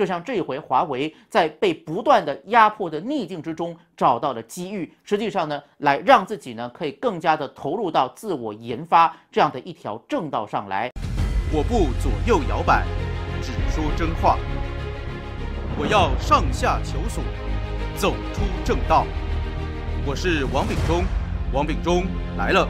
就像这一回，华为在被不断的压迫的逆境之中找到了机遇，实际上呢，来让自己呢可以更加的投入到自我研发这样的一条正道上来。我不左右摇摆，只说真话。我要上下求索，走出正道。我是王秉忠，王秉忠来了。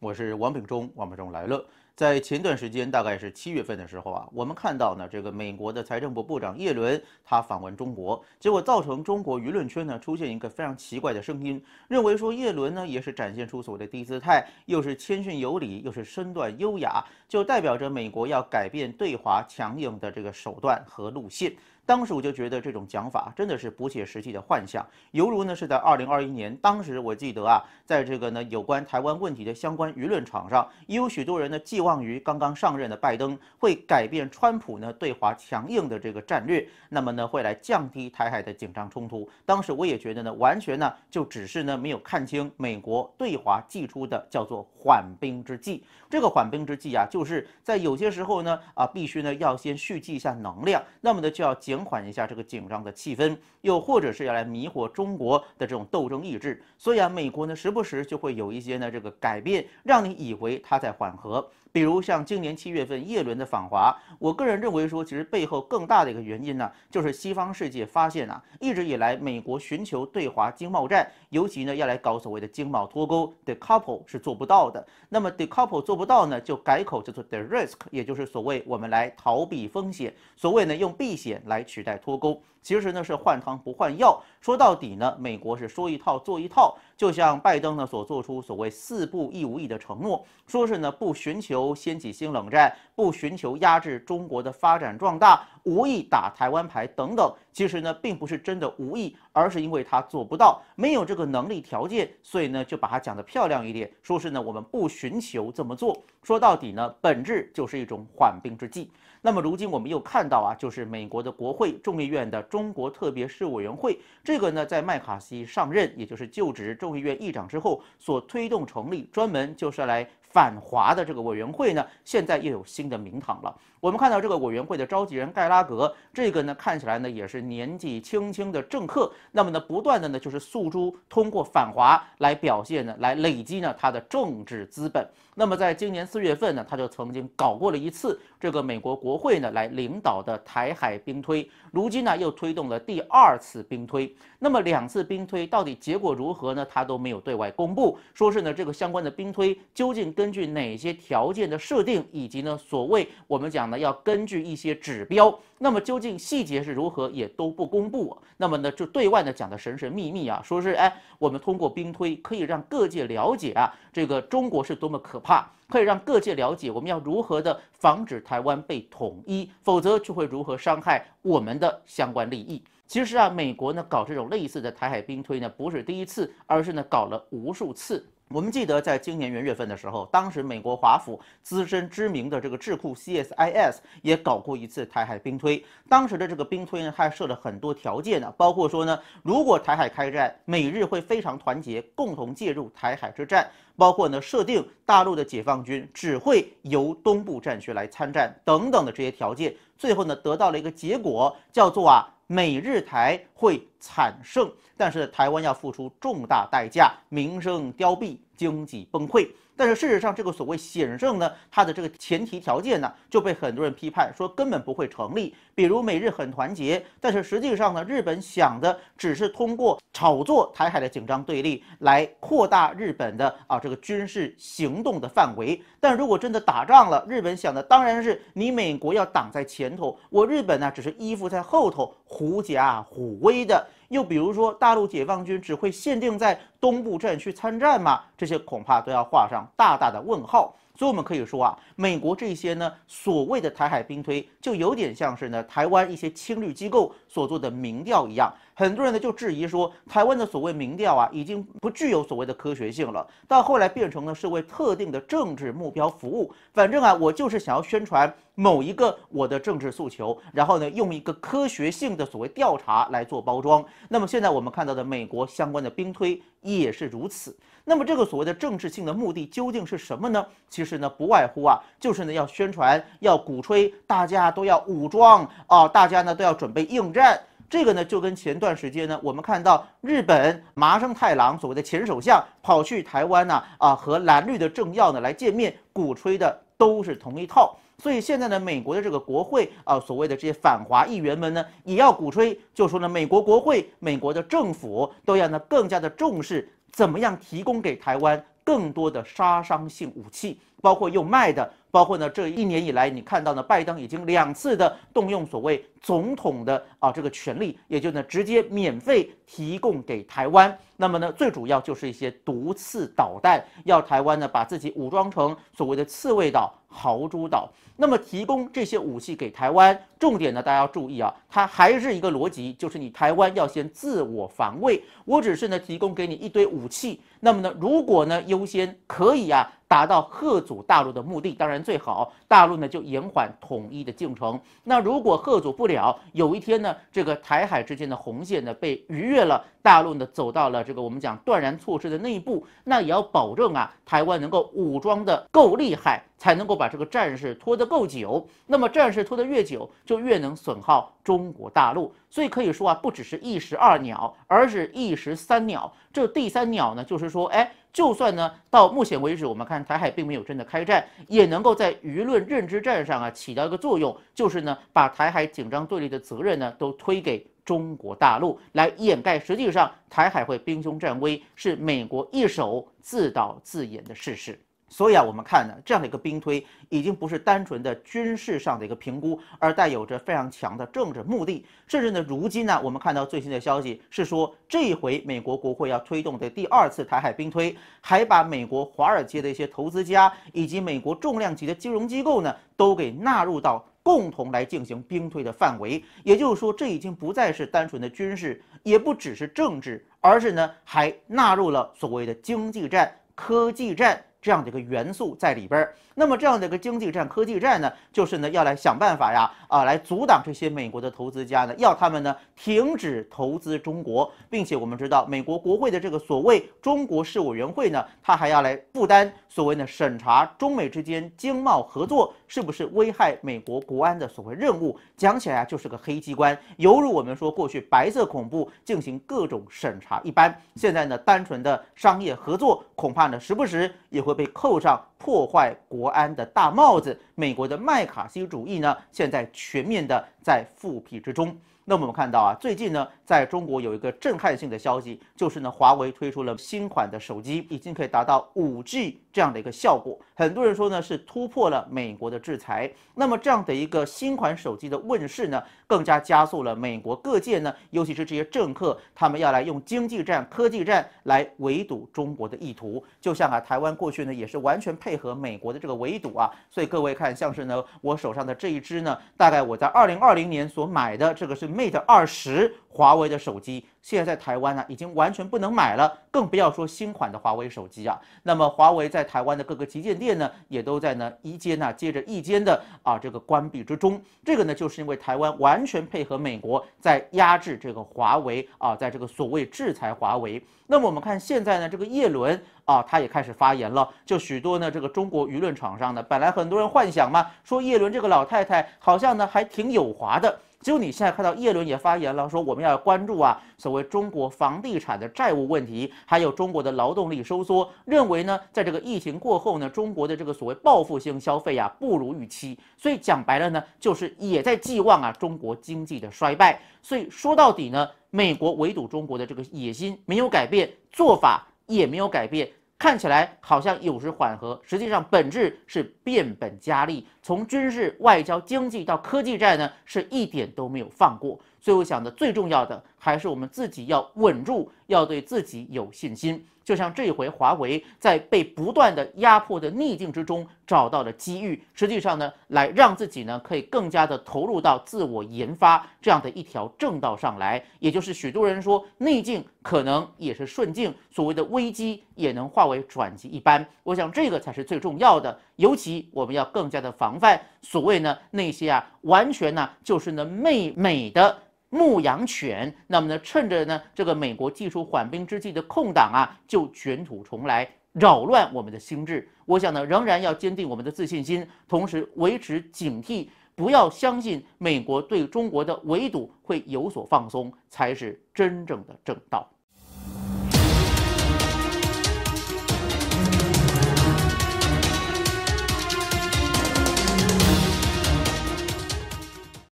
我是王秉忠，王秉忠来了。在前段时间，大概是七月份的时候啊，我们看到呢，这个美国的财政部部长耶伦他访问中国，结果造成中国舆论圈呢出现一个非常奇怪的声音，认为说耶伦呢也是展现出所谓的低姿态，又是谦逊有礼，又是身段优雅，就代表着美国要改变对华强硬的这个手段和路线。当时我就觉得这种讲法真的是不切实际的幻想，犹如呢是在二零二一年。当时我记得啊，在这个呢有关台湾问题的相关舆论场上，也有许多人呢寄望于刚刚上任的拜登会改变川普呢对华强硬的这个战略，那么呢会来降低台海的紧张冲突。当时我也觉得呢，完全呢就只是呢没有看清美国对华寄出的叫做。缓兵之计，这个缓兵之计啊，就是在有些时候呢，啊，必须呢要先蓄积一下能量，那么呢就要减缓一下这个紧张的气氛，又或者是要来迷惑中国的这种斗争意志。所以啊，美国呢时不时就会有一些呢这个改变，让你以为它在缓和。比如像今年七月份叶伦的访华，我个人认为说，其实背后更大的一个原因呢，就是西方世界发现啊，一直以来美国寻求对华经贸战，尤其呢要来搞所谓的经贸脱钩，e couple 是做不到的。那么 e couple 做不到呢，就改口叫做 the risk，也就是所谓我们来逃避风险，所谓呢用避险来取代脱钩。其实呢是换汤不换药，说到底呢，美国是说一套做一套，就像拜登呢所做出所谓四不一无意的承诺，说是呢不寻求掀起新冷战，不寻求压制中国的发展壮大，无意打台湾牌等等，其实呢并不是真的无意，而是因为他做不到，没有这个能力条件，所以呢就把它讲得漂亮一点，说是呢我们不寻求这么做，说到底呢本质就是一种缓兵之计。那么如今我们又看到啊，就是美国的国会众议院的中国特别事务委员会，这个呢，在麦卡锡上任，也就是就职众议院议长之后所推动成立，专门就是来反华的这个委员会呢，现在又有新的名堂了。我们看到这个委员会的召集人盖拉格，这个呢看起来呢也是年纪轻轻的政客，那么呢不断的呢就是诉诸通过反华来表现呢，来累积呢他的政治资本。那么在今年四月份呢，他就曾经搞过了一次这个美国国会呢来领导的台海兵推，如今呢又推动了第二次兵推。那么两次兵推到底结果如何呢？他都没有对外公布，说是呢这个相关的兵推究竟根据哪些条件的设定，以及呢所谓我们讲。那要根据一些指标，那么究竟细节是如何，也都不公布。那么呢，就对外呢讲的神神秘秘啊，说是哎，我们通过兵推可以让各界了解啊，这个中国是多么可怕，可以让各界了解我们要如何的防止台湾被统一，否则就会如何伤害我们的相关利益。其实啊，美国呢搞这种类似的台海兵推呢不是第一次，而是呢搞了无数次。我们记得在今年元月份的时候，当时美国华府资深知名的这个智库 CSIS 也搞过一次台海兵推。当时的这个兵推呢，还设了很多条件呢，包括说呢，如果台海开战，美日会非常团结，共同介入台海之战；包括呢，设定大陆的解放军只会由东部战区来参战等等的这些条件。最后呢，得到了一个结果，叫做啊，美日台会。惨胜，但是台湾要付出重大代价，民生凋敝，经济崩溃。但是事实上，这个所谓险胜呢，它的这个前提条件呢，就被很多人批判说根本不会成立。比如美日很团结，但是实际上呢，日本想的只是通过炒作台海的紧张对立来扩大日本的啊这个军事行动的范围。但如果真的打仗了，日本想的当然是你美国要挡在前头，我日本呢只是依附在后头，狐假虎威的。又比如说，大陆解放军只会限定在东部战区参战吗？这些恐怕都要画上大大的问号。所以，我们可以说啊，美国这些呢所谓的台海兵推，就有点像是呢台湾一些亲绿机构所做的民调一样。很多人呢就质疑说，台湾的所谓民调啊，已经不具有所谓的科学性了。到后来变成了是为特定的政治目标服务。反正啊，我就是想要宣传某一个我的政治诉求，然后呢，用一个科学性的所谓调查来做包装。那么现在我们看到的美国相关的兵推也是如此。那么这个所谓的政治性的目的究竟是什么呢？其实呢，不外乎啊，就是呢要宣传、要鼓吹，大家都要武装啊，大家呢都要准备应战。这个呢，就跟前段时间呢，我们看到日本麻生太郎所谓的前首相跑去台湾呢，啊，和蓝绿的政要呢来见面，鼓吹的都是同一套。所以现在呢，美国的这个国会啊，所谓的这些反华议员们呢，也要鼓吹，就说呢，美国国会、美国的政府都要呢更加的重视，怎么样提供给台湾更多的杀伤性武器，包括又卖的，包括呢，这一年以来你看到呢，拜登已经两次的动用所谓。总统的啊这个权利，也就呢直接免费提供给台湾。那么呢最主要就是一些毒刺导弹，要台湾呢把自己武装成所谓的刺猬岛、豪猪岛。那么提供这些武器给台湾，重点呢大家要注意啊，它还是一个逻辑，就是你台湾要先自我防卫，我只是呢提供给你一堆武器。那么呢如果呢优先可以啊达到贺阻大陆的目的，当然最好大陆呢就延缓统一的进程。那如果贺阻不。了，有一天呢，这个台海之间的红线呢被逾越了，大陆呢走到了这个我们讲断然措施的那一步，那也要保证啊，台湾能够武装的够厉害，才能够把这个战事拖得够久。那么战事拖得越久，就越能损耗中国大陆。所以可以说啊，不只是一石二鸟，而是一石三鸟。这第三鸟呢，就是说，哎。就算呢，到目前为止，我们看台海并没有真的开战，也能够在舆论认知战上啊起到一个作用，就是呢，把台海紧张对立的责任呢都推给中国大陆，来掩盖实际上台海会兵凶战危是美国一手自导自演的事实。所以啊，我们看呢，这样的一个兵推已经不是单纯的军事上的一个评估，而带有着非常强的政治目的。甚至呢，如今呢，我们看到最新的消息是说，这一回美国国会要推动的第二次台海兵推，还把美国华尔街的一些投资家以及美国重量级的金融机构呢，都给纳入到共同来进行兵推的范围。也就是说，这已经不再是单纯的军事，也不只是政治，而是呢，还纳入了所谓的经济战、科技战。这样的一个元素在里边儿，那么这样的一个经济战、科技战呢，就是呢要来想办法呀，啊，来阻挡这些美国的投资家呢，要他们呢停止投资中国，并且我们知道，美国国会的这个所谓中国事务委员会呢，他还要来负担。所谓的审查中美之间经贸合作是不是危害美国国安的所谓任务，讲起来啊就是个黑机关，犹如我们说过去白色恐怖进行各种审查一般。现在呢，单纯的商业合作恐怕呢时不时也会被扣上破坏国安的大帽子。美国的麦卡锡主义呢现在全面的在复辟之中。那我们看到啊，最近呢，在中国有一个震撼性的消息，就是呢，华为推出了新款的手机，已经可以达到五 G 这样的一个效果。很多人说呢，是突破了美国的制裁。那么这样的一个新款手机的问世呢，更加加速了美国各界呢，尤其是这些政客，他们要来用经济战、科技战来围堵中国的意图。就像啊，台湾过去呢，也是完全配合美国的这个围堵啊。所以各位看，像是呢，我手上的这一支呢，大概我在二零二零年所买的这个是。Mate 二十，华为的手机现在在台湾呢，已经完全不能买了，更不要说新款的华为手机啊。那么华为在台湾的各个旗舰店呢，也都在呢一间呢接着一间的啊这个关闭之中。这个呢，就是因为台湾完全配合美国在压制这个华为啊，在这个所谓制裁华为。那么我们看现在呢，这个叶伦啊，他也开始发言了。就许多呢这个中国舆论场上呢，本来很多人幻想嘛，说叶伦这个老太太好像呢还挺友华的。只有你现在看到，叶伦也发言了，说我们要关注啊，所谓中国房地产的债务问题，还有中国的劳动力收缩，认为呢，在这个疫情过后呢，中国的这个所谓报复性消费啊，不如预期，所以讲白了呢，就是也在寄望啊，中国经济的衰败，所以说到底呢，美国围堵中国的这个野心没有改变，做法也没有改变。看起来好像有时缓和，实际上本质是变本加厉。从军事、外交、经济到科技战呢，是一点都没有放过。所以我想的最重要的还是我们自己要稳住，要对自己有信心。就像这一回，华为在被不断的压迫的逆境之中找到了机遇，实际上呢，来让自己呢可以更加的投入到自我研发这样的一条正道上来。也就是许多人说，逆境可能也是顺境，所谓的危机也能化为转机一般。我想这个才是最重要的，尤其我们要更加的防范所谓呢那些啊完全呢就是呢媚美的。牧羊犬，那么呢？趁着呢这个美国技术缓兵之计的空档啊，就卷土重来，扰乱我们的心智。我想呢，仍然要坚定我们的自信心，同时维持警惕，不要相信美国对中国的围堵会有所放松，才是真正的正道。